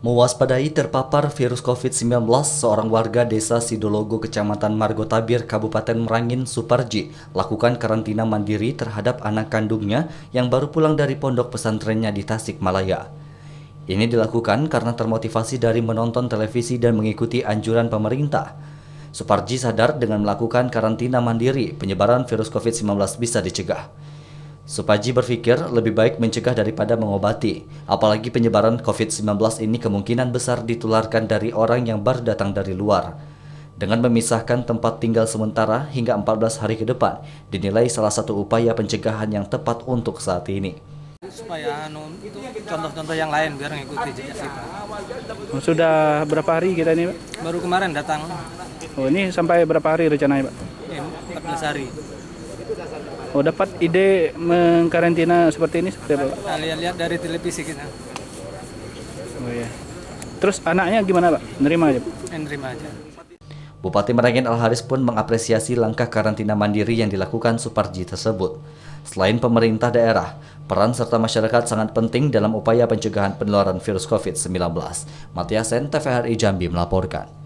Mewaspadai terpapar virus COVID-19, seorang warga desa Sidologo, Kecamatan Margotabir, Kabupaten Merangin, Suparji, lakukan karantina mandiri terhadap anak kandungnya yang baru pulang dari pondok pesantrennya di Tasikmalaya. Ini dilakukan karena termotivasi dari menonton televisi dan mengikuti anjuran pemerintah. Suparji sadar dengan melakukan karantina mandiri, penyebaran virus COVID-19 bisa dicegah. Supaji berpikir lebih baik mencegah daripada mengobati, apalagi penyebaran COVID-19 ini kemungkinan besar ditularkan dari orang yang baru datang dari luar. Dengan memisahkan tempat tinggal sementara hingga 14 hari ke depan, dinilai salah satu upaya pencegahan yang tepat untuk saat ini. Supaya anu, contoh-contoh yang lain biar ngikuti jejak kita. Oh, sudah berapa hari kita ini, Pak? Baru kemarin datang. Oh, ini sampai berapa hari rencananya, Pak? 14 iya, hari. Oh dapat ide mengkarantina seperti ini seperti apa? Nah, lihat-lihat dari televisi kita. Oh iya. Terus anaknya gimana pak? Nerima aja? Eh, nerima aja. Bupati Merangin Al Haris pun mengapresiasi langkah karantina mandiri yang dilakukan Suparji tersebut. Selain pemerintah daerah, peran serta masyarakat sangat penting dalam upaya pencegahan penularan virus COVID-19. Matiasen TVRI Jambi melaporkan.